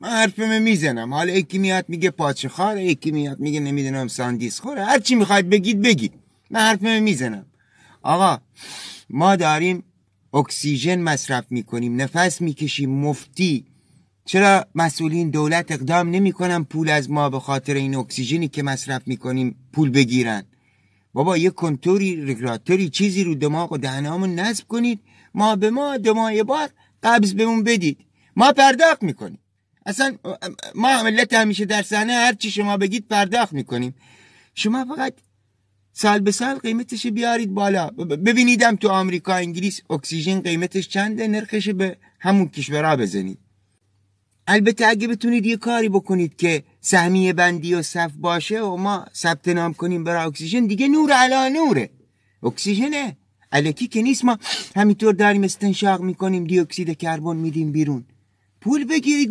من حرفم میزنم حالا یکی میاد میگه پاچه خاره یکی میاد میگه نمیدونم ساندیس خوره هر چی میخواید بگید بگید من حرفم میزنم آقا ما داریم اکسیژن مصرف میکنیم نفس میکشیم مفتی چرا مسئولین دولت اقدام نمیکنن پول از ما به خاطر این اکسیژنی که مصرف میکنیم پول بگیرن بابا یه کنتوری رگراتوری چیزی رو دماغ و دهنامون نصب کنید ما به ما دمای بار قبض بهمون بدید ما پرداخت میکنیم اصلا ما ملت همیشه در صحنه هر چی شما بگید پرداخت میکنیم شما فقط سال به سال قیمتش بیارید بالا ببینیدم تو آمریکا انگلیس اکسیژن قیمتش چنده نرخش به همون کشورها بزنید البته اگه بتونید یه کاری بکنید که سهمیه بندی و صف باشه و ما ثبت نام کنیم برای اکسیژن دیگه نور علا نوره اکسیژنه الکی که نیست ما همینطور داریم استنشاق میکنیم دیوکسید کربن میدیم بیرون پول بگیرید